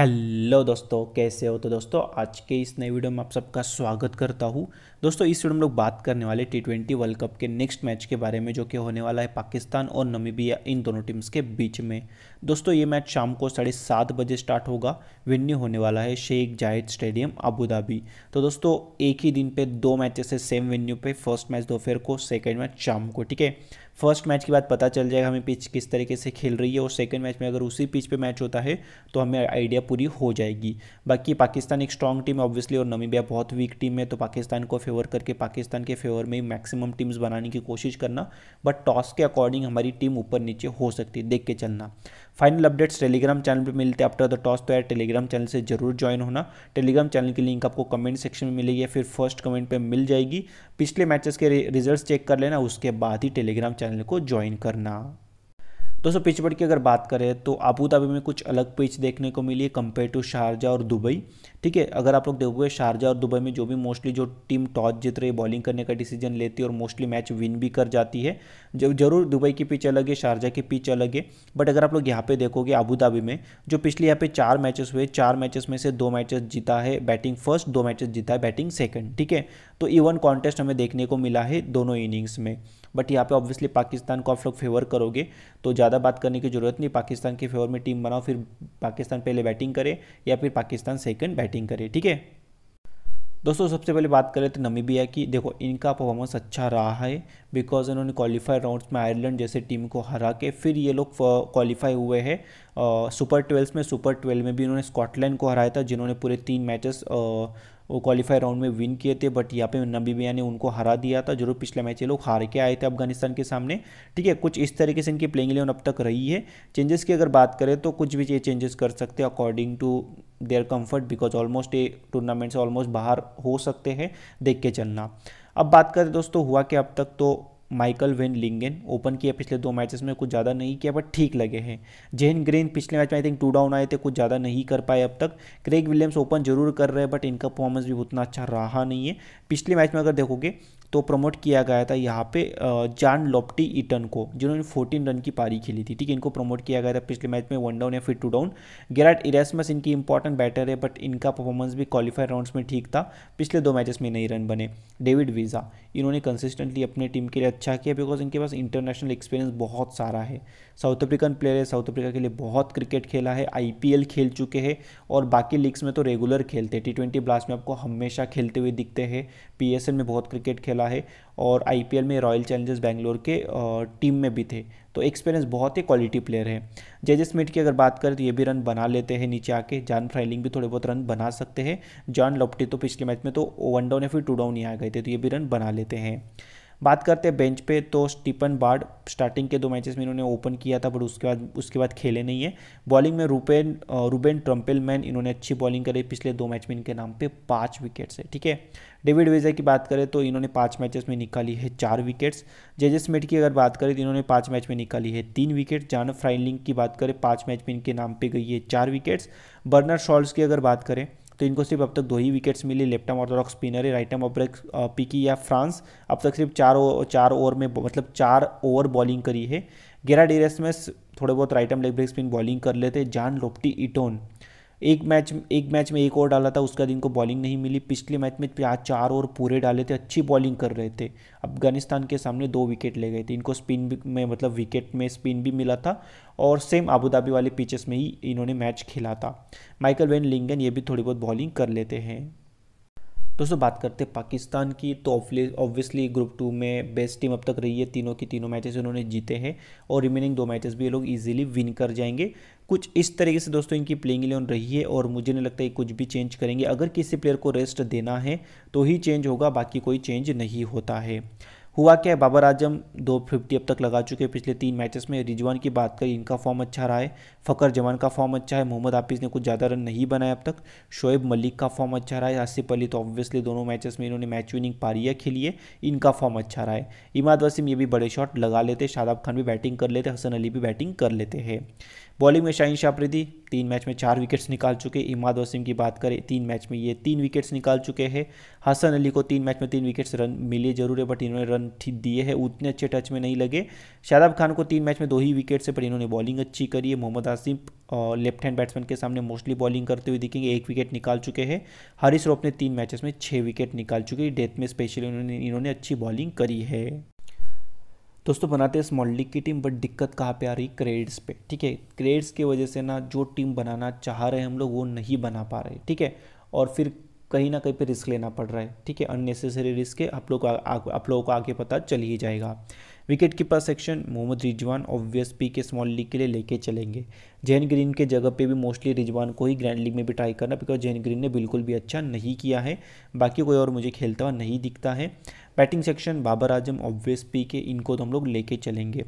hello दोस्तों कैसे हो तो दोस्तों आज के इस नए वीडियो में आप सबका स्वागत करता हूँ दोस्तों इस वीडियो में लोग बात करने वाले टी ट्वेंटी वर्ल्ड कप के नेक्स्ट मैच के बारे में जो कि होने वाला है पाकिस्तान और नमीबिया इन दोनों टीम्स के बीच में दोस्तों ये मैच शाम को साढ़े सात बजे स्टार्ट होगा वेन्यू होने वाला है शेख जाहिद स्टेडियम अबूधाबी तो दोस्तों एक ही दिन पर दो मैचेस है सेम वेन्यू पे फर्स्ट मैच दोपहर को सेकेंड मैच शाम को ठीक है फर्स्ट मैच के बाद पता चल जाएगा हमें पिच किस तरीके से खेल रही है और सेकेंड मैच में अगर उसी पिच पे मैच होता है तो हमें आइडिया पूरी हो जाएगी बाकी पाकिस्तान एक स्ट्रॉन्ग टीम है ऑब्वियसली और नमीबिया बहुत वीक टीम है तो पाकिस्तान को फेवर करके पाकिस्तान के फेवर में मैक्सिमम टीम्स बनाने की कोशिश करना बट टॉस के अकॉर्डिंग हमारी टीम ऊपर नीचे हो सकती है देख के चलना फाइनल अपडेट्स टेलीग्राम चैनल पर मिलते हैं आफ्टर द टॉस तो यार टेलीग्राम चैनल से जरूर ज्वाइन होना टेलीग्राम चैनल की लिंक आपको कमेंट सेक्शन में मिलेगी फिर फर्स्ट कमेंट पर मिल जाएगी पिछले मैचेस के रिजल्ट चेक कर लेना उसके बाद ही टेलीग्राम चैनल को ज्वाइन करना दोस्तों पिच बढ़ की अगर बात करें तो आबूधाबी धाबी में कुछ अलग पिच देखने को मिली है कंपेयर टू शारजा और दुबई ठीक है अगर आप लोग देखोगे शारजा और दुबई में जो भी मोस्टली जो टीम टॉस जीत रही है बॉलिंग करने का डिसीजन लेती है और मोस्टली मैच विन भी कर जाती है जब जरूर दुबई की पिच अलग है शारजा की पिच अलग है बट अगर आप लोग यहाँ पे देखोगे आबू धाबी में जो पिछले यहाँ पे चार मैचेस हुए चार मैचेस में से दो मैचेस जीता है बैटिंग फर्स्ट दो मैचेस जीता है बैटिंग सेकेंड ठीक है तो इवन कॉन्टेस्ट हमें देखने को मिला है दोनों इनिंग्स में बट यहाँ पे ऑब्वियसली पाकिस्तान को आप लोग फेवर करोगे तो ज़्यादा बात करने की ज़रूरत नहीं पाकिस्तान के फेवर में टीम बनाओ फिर पाकिस्तान पहले बैटिंग करे या फिर पाकिस्तान सेकेंड बैटिंग करे ठीक है दोस्तों सबसे पहले बात करें तो नमीबिया की देखो इनका परफॉर्मेंस अच्छा रहा है बिकॉज इन्होंने क्वालिफाई राउंड्स में आयरलैंड जैसे टीम को हरा के फिर ये लोग क्वालिफाई हुए हैं सुपर ट्वेल्व में सुपर ट्वेल्व में भी इन्होंने स्कॉटलैंड को हराया था जिन्होंने पूरे तीन मैचेस आ, वो क्वालिफाई राउंड में विन किए थे बट यहाँ पे नबीबिया ने उनको हरा दिया था जरूर पिछले मैच ये लोग हार के आए थे अफगानिस्तान के सामने ठीक है कुछ इस तरीके से इनकी प्लेइंग इलेवन अब तक रही है चेंजेस की अगर बात करें तो कुछ भी ये चेंजेस कर सकते हैं according to their comfort because almost ये टूर्नामेंट से ऑलमोस्ट बाहर हो सकते हैं देख के चलना अब बात करें दोस्तों हुआ कि अब तक तो माइकल वेन लिंगन ओपन किया पिछले दो मैचेस में कुछ ज़्यादा नहीं किया बट ठीक लगे हैं जेन ग्रीन पिछले मैच में आई थिंक टू डाउन आए थे कुछ ज़्यादा नहीं कर पाए अब तक क्रेग विलियम्स ओपन जरूर कर रहे हैं बट इनका परफॉर्मेंस भी उतना अच्छा रहा नहीं है पिछले मैच में अगर देखोगे तो प्रमोट किया गया था यहाँ पे जान लोपटी ईटन को जिन्होंने फोर्टीन रन की पारी खेली थी ठीक है इनको प्रमोट किया गया था पिछले मैच में वन डाउन या फिर टू डाउन गैराट इरेसमस इनकी इंपॉर्टेंट बैटर है बट इनका परफॉर्मेंस भी क्वालिफाइड राउंड्स में ठीक था पिछले दो मैचेस में नहीं रन बने डेविड वीज़ा इन्होंने कंसिस्टेंटली अपने टीम के लिए अच्छा किया बिकॉज इनके पास इंटरनेशनल एक्सपीरियंस बहुत सारा है साउथ अफ्रीकन प्लेयर है साउथ अफ्रीका के लिए बहुत क्रिकेट खेला है आई खेल चुके हैं और बाकी लीग्स में तो रेगुलर खेलते हैं टी ट्वेंटी ब्लास्ट में आपको हमेशा खेलते हुए दिखते हैं पी में बहुत क्रिकेट खेला खेला है और आईपीएल में रॉयल चैलेंजर्स बैंगलोर के टीम में भी थे तो एक्सपीरियंस बहुत ही क्वालिटी प्लेयर है जेजे स्मिथ की अगर बात करें तो ये भी रन बना लेते हैं नीचे आके जॉन फ्राइलिंग भी थोड़े बहुत रन बना सकते हैं जॉन लॉप्टी तो पिछले मैच में तो वन डाउन या फिर टू डाउन ही आ गए थे तो ये भी रन बना लेते हैं बात करते हैं बेंच पे तो स्टीपन बार्ड स्टार्टिंग के दो मैचेस में इन्होंने ओपन किया था बट उसके बाद उसके बाद खेले नहीं है बॉलिंग में रूपेन रूबेन ट्रम्पेल मैन इन्होंने अच्छी बॉलिंग करी पिछले दो मैच में इनके नाम पे पाँच विकेट्स है ठीक है डेविड वेजा की बात करें तो इन्होंने पाँच मैचेस में निकाली है चार विकेट्स जे जे स्मिट की अगर बात करें तो इन्होंने पाँच मैच में निकाली है तीन विकेट जान फ्राइलिंग की बात करें पाँच मैच में इनके नाम पर गई है चार विकेट्स बर्नर शॉल्स की अगर बात करें तो इनको सिर्फ अब तक दो ही विकेट्स मिली लेफ्ट आर्म ऑर्थोडॉक्स स्पिनर है राइट आर्म ऑफ पिकी या फ्रांस अब तक सिर्फ चार चार ओवर में मतलब चार ओवर बॉलिंग करी है गेरा डेरेस में थोड़े बहुत right arm leg break spin bowling कर लेते जान लोप्टी इटोन एक मैच एक मैच में एक ओवर डाला था उसका दिन को बॉलिंग नहीं मिली पिछले मैच में चार ओवर पूरे डाले थे अच्छी बॉलिंग कर रहे थे अफगानिस्तान के सामने दो विकेट ले गए थे इनको स्पिन भी में मतलब विकेट में स्पिन भी मिला था और सेम आबूधाबी वाले पिचेस में ही इन्होंने मैच खेला था माइकल वेन लिंगन ये भी थोड़ी बहुत बॉलिंग कर लेते हैं दोस्तों बात करते हैं पाकिस्तान की तो ऑब्वियसली ग्रुप टू में बेस्ट टीम अब तक रही है तीनों की तीनों मैचेस उन्होंने जीते हैं और रिमेनिंग दो मैचेस भी ये लोग इजीली विन कर जाएंगे कुछ इस तरीके से दोस्तों इनकी प्लेइंग इलेवन रही है और मुझे नहीं लगता है कुछ भी चेंज करेंगे अगर किसी प्लेयर को रेस्ट देना है तो ही चेंज होगा बाकी कोई चेंज नहीं होता है हुआ क्या है बाबर आजम दो फिफ्टी अब तक लगा चुके हैं पिछले तीन मैचेस में रिजवान की बात करें इनका फॉर्म अच्छा रहा है फ़कर जमान का फॉर्म अच्छा है मोहम्मद हाफिज़ ने कुछ ज़्यादा रन नहीं बनाए अब तक शोएब मलिक का फॉर्म अच्छा रहा है आसिफ अली तो ऑब्वियसली दोनों मैचेस में इन्होंने मैच विनिंग पारियाँ खेली है इनका फॉर्म अच्छा रहा है इमाद वसीम ये भी बड़े शॉट लगा लेते शादाब खान भी बैटिंग कर लेते हसन अली भी बैटिंग कर लेते हैं बॉलिंग में शाहिन शापरिदी तीन मैच में चार विकेट्स निकाल चुके इमाद वसीम की बात करें तीन मैच में ये तीन विकेट्स निकाल चुके हैं हसन अली को तीन मैच में तीन विकेट्स रन मिले जरूर है बट इन्होंने रन दिए हैं उतने अच्छे टच में नहीं लगे शादाब खान को तीन मैच में दो ही विकेट्स है पर इन्होंने बॉलिंग अच्छी करी है Mohammad Asim left hand batsman के सामने मोस्टली बॉलिंग करते हुए दिखेंगे एक विकेट निकाल चुके हैं हरीश रोप ने तीन मैचेस में छः विकेट निकाल चुके हैं डेथ में स्पेशली उन्होंने इन्होंने अच्छी बॉलिंग करी है दोस्तों बनाते हैं स्मॉल लीग की टीम बट दिक्कत कहाँ पे आ रही क्रेड्स पे ठीक है क्रेड्स की वजह से ना जो टीम बनाना चाह रहे हैं हम लोग वो नहीं बना पा रहे ठीक है और फिर कहीं ना कहीं पे रिस्क लेना पड़ रहा है ठीक है अननेसेसरी रिस्क है आप लोग आप लोगों को आगे पता चल ही जाएगा wicket keeper section Mohammad Rizwan obvious pick small league के लिए लेके चलेंगे जैन ग्रीन के जगह पे भी मोस्टली रिजवान को ही ग्रैंड लीग में भी ट्राई करना बिकॉज जैन ग्रीन ने बिल्कुल भी अच्छा नहीं किया है बाकी कोई और मुझे खेलता हुआ नहीं दिखता है batting section Babar Azam obvious pick इनको तो हम लोग लेके चलेंगे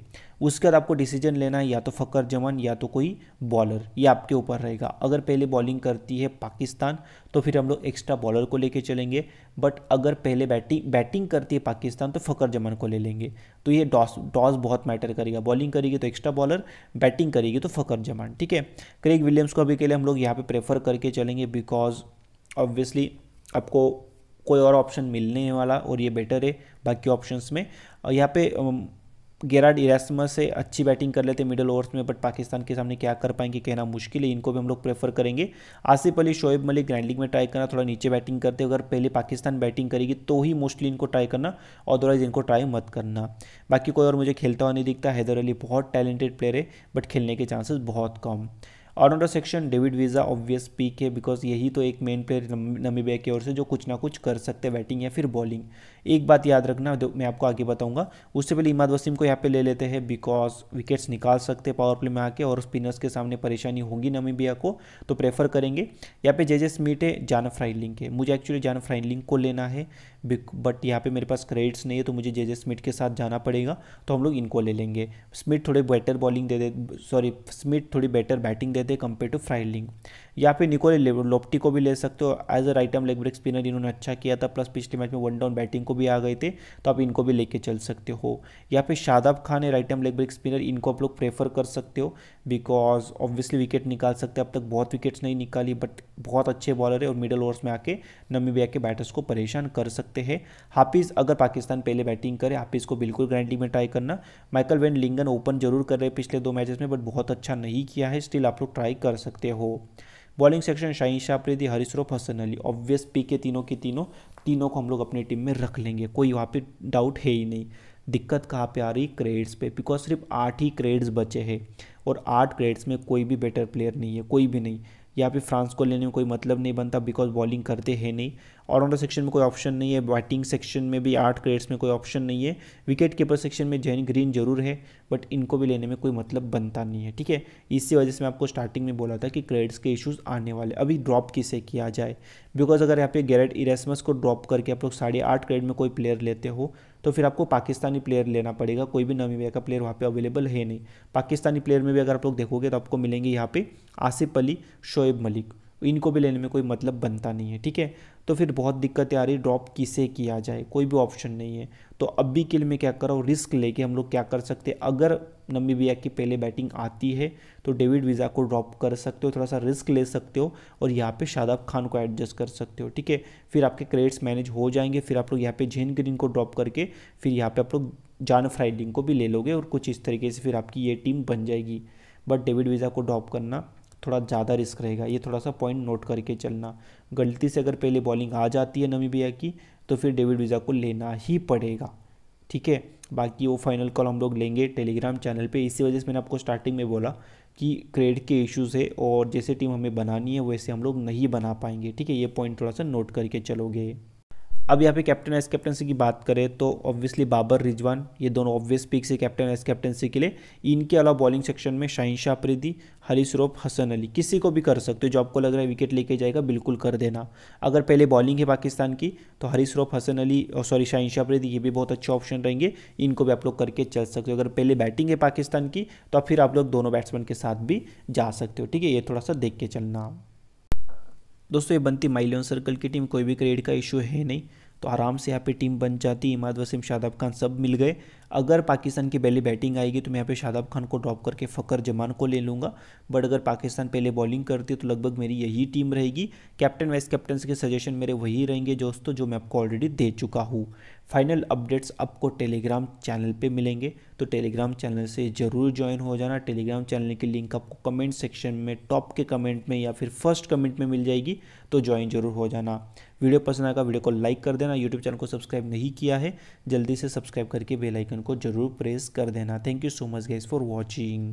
उसके बाद आपको डिसीजन लेना है या तो फ़कर जमान या तो कोई बॉलर ये आपके ऊपर रहेगा अगर पहले बॉलिंग करती है पाकिस्तान तो फिर हम लोग एक्स्ट्रा बॉलर को लेके चलेंगे बट अगर पहले बैटिंग बैटिंग करती है पाकिस्तान तो फ़कर जमान को ले लेंगे तो ये डॉस डॉस बहुत मैटर करेगा बॉलिंग करेगी तो एक्स्ट्रा बॉलर बैटिंग करेगी तो फ़कर जमान ठीक है क्रेग विलियम्स को अभी के लिए हम लोग यहाँ पे प्रेफर करके चलेंगे बिकॉज ऑब्वियसली आपको कोई और ऑप्शन मिलने वाला और ये बेटर है बाकी ऑप्शंस में यहाँ पे um, गेराड इरासमस से अच्छी बैटिंग कर लेते मिडिल ओवर्स में बट पाकिस्तान के सामने क्या कर पाएंगे कहना मुश्किल है इनको भी हम लोग प्रेफर करेंगे आसिफ अली शोएब मलिक ग्रैंड लीग में ट्राई करना थोड़ा नीचे बैटिंग करते अगर पहले पाकिस्तान बैटिंग करेगी तो ही मोस्टली इनको ट्राई करना अदरवाइज इनको ट्राई मत करना बाकी कोई और मुझे खेलता हुआ नहीं दिखता हैदर अली बहुत टैलेंटेड प्लेयर है बट खेलने के चांसेस बहुत कम और section David Wiese obvious pick है बिकॉज यही तो एक मेन प्लेयर नमीबिया की ओर से जो कुछ ना कुछ कर सकते हैं बैटिंग या फिर बॉलिंग एक बात याद रखना मैं आपको आगे बताऊंगा उससे पहले इमाद वसीम को यहाँ पे ले लेते हैं बिकॉज विकेट्स निकाल सकते हैं पावर प्ले में आके और स्पिनर्स के सामने परेशानी होगी नमीबिया को तो प्रेफर करेंगे यहाँ पे जेजे स्मिट है जान फ्राइलिंग के मुझे एक्चुअली जान फ्राइलिंग को लेना है बट यहाँ पे मेरे पास क्रेडिट्स नहीं है तो मुझे जे जे स्मिथ के साथ जाना पड़ेगा तो हम लोग इनको ले लेंगे स्मिथ थोड़े बेटर बॉलिंग दे दे सॉरी स्मिथ थोड़ी बेटर बैटिंग देते कंपेयर टू फ्राइलिंग यहाँ पे निकोले लोपटी को भी ले सकते हो as a right arm leg break spinner इन्होंने अच्छा किया था प्लस पिछले मैच में वन डाउन बैटिंग को भी आ गए थे तो आप इनको भी लेके चल सकते हो यहाँ पे शादाब खान है right arm leg break spinner इनको आप लोग प्रेफर कर सकते हो बिकॉज ऑब्वियसली विकेट निकाल सकते हैं अब तक बहुत विकेट्स नहीं निकाली बट बहुत अच्छे बॉलर है और मिडल ओवर्स में आके भी के बैटर्स को परेशान कर सकते सकते हैं हाफिज़ अगर पाकिस्तान पहले बैटिंग करे हाफिज़ को बिल्कुल गारंटी में ट्राई करना माइकल वेन लिंगन ओपन जरूर कर रहे पिछले दो मैचेस में बट बहुत अच्छा नहीं किया है स्टिल आप लोग ट्राई कर सकते हो बॉलिंग सेक्शन शाहीन शाह हरिश्रोफ Hasan Ali obvious pick तीनों के तीनों तीनों को हम लोग अपनी टीम में रख लेंगे कोई वहाँ पे डाउट है ही नहीं दिक्कत कहाँ पे आ रही क्रेड्स पे बिकॉज सिर्फ आठ ही क्रेड्स बचे हैं और आठ क्रेड्स में कोई भी बेटर प्लेयर नहीं है कोई भी नहीं यहाँ पे फ्रांस को लेने में कोई मतलब नहीं बनता बिकॉज बॉलिंग करते हैं नहीं ऑलराउंडर सेक्शन में कोई ऑप्शन नहीं है बैटिंग सेक्शन में भी आठ क्रेड्स में कोई ऑप्शन नहीं है विकेट कीपर सेक्शन में जैन ग्रीन जरूर है बट इनको भी लेने में कोई मतलब बनता नहीं है ठीक है इसी वजह से मैं आपको स्टार्टिंग में बोला था कि क्रेड्स के इशूज़ आने वाले अभी ड्रॉप किसे किया जाए बिकॉज अगर यहाँ पे गैरेट इरेसमस को ड्रॉप करके आप लोग साढ़े आठ क्रेड में कोई प्लेयर लेते हो तो फिर आपको पाकिस्तानी प्लेयर लेना पड़ेगा कोई भी नमीबिया का प्लेयर वहाँ पे अवेलेबल है नहीं पाकिस्तानी प्लेयर में भी अगर आप लोग देखोगे तो आपको मिलेंगे यहाँ पे आसिफ अली शोएब मलिक इनको भी लेने में कोई मतलब बनता नहीं है ठीक है तो फिर बहुत दिक्कतें आ रही ड्रॉप किसे किया जाए कोई भी ऑप्शन नहीं है तो अब भी के लिए मैं क्या कर रहा हूँ रिस्क लेके हम लोग क्या कर सकते हैं अगर बिया की पहले बैटिंग आती है तो डेविड वीज़ा को ड्रॉप कर सकते हो थोड़ा सा रिस्क ले सकते हो और यहाँ पे शादाब खान को एडजस्ट कर सकते हो ठीक है फिर आपके क्रेडिट्स मैनेज हो जाएंगे फिर आप लोग यहाँ पे जेन ग्रीन को ड्रॉप करके फिर यहाँ पर आप लोग जान फ्राइडिंग को भी ले लोगे और कुछ इस तरीके से फिर आपकी ये टीम बन जाएगी बट डेविड वीज़ा को ड्रॉप करना थोड़ा ज़्यादा रिस्क रहेगा ये थोड़ा सा पॉइंट नोट करके चलना गलती से अगर पहले बॉलिंग आ जाती है नमीबिया की तो फिर डेविड वीज़ा को लेना ही पड़ेगा ठीक है बाकी वो फाइनल कॉल हम लोग लेंगे टेलीग्राम चैनल पे इसी वजह से मैंने आपको स्टार्टिंग में बोला कि क्रेड के इश्यूज़ है और जैसे टीम हमें बनानी है वैसे हम लोग नहीं बना पाएंगे ठीक है ये पॉइंट थोड़ा सा नोट करके चलोगे अब यहाँ पे कैप्टन एस कैप्टनसी की बात करें तो ऑब्वियसली बाबर रिजवान ये दोनों ऑब्वियस पिक्स है कैप्टन एस कैप्टनसी के लिए इनके अलावा बॉलिंग सेक्शन में शाहिन शाह हरी हली हसन अली किसी को भी कर सकते हो जो आपको लग रहा है विकेट लेके जाएगा बिल्कुल कर देना अगर पहले बॉलिंग है पाकिस्तान की तो हरी सरोफ हसन अली और सॉरी शाहिन शाह ये भी बहुत अच्छे ऑप्शन रहेंगे इनको भी आप लोग करके चल सकते हो अगर पहले बैटिंग है पाकिस्तान की तो फिर आप लोग दोनों बैट्समैन के साथ भी जा सकते हो ठीक है ये थोड़ा सा देख के चलना दोस्तों ये बनती माइलियन सर्कल की टीम कोई भी क्रेड का इशू है नहीं तो आराम से यहाँ पे टीम बन जाती इमाद वसीम शादाब खान सब मिल गए अगर पाकिस्तान की पहले बैटिंग आएगी तो मैं यहाँ पे शादाब खान को ड्रॉप करके फ़कर जमान को ले लूँगा बट अगर पाकिस्तान पहले बॉलिंग करती है तो लगभग मेरी यही टीम रहेगी कैप्टन वाइस कैप्टन के सजेशन मेरे वही रहेंगे दोस्तों जो मैं आपको ऑलरेडी दे चुका हूँ फाइनल अपडेट्स आपको टेलीग्राम चैनल पर मिलेंगे तो टेलीग्राम चैनल से ज़रूर ज्वाइन हो जाना टेलीग्राम चैनल की लिंक आपको कमेंट सेक्शन में टॉप के कमेंट में या फिर फर्स्ट कमेंट में मिल जाएगी तो ज्वाइन जरूर हो जाना वीडियो पसंद आएगा तो वीडियो को लाइक कर देना यूट्यूब चैनल को सब्सक्राइब नहीं किया है जल्दी से सब्सक्राइब करके बेलाइकन को जरूर प्रेस कर देना thank you so much guys for watching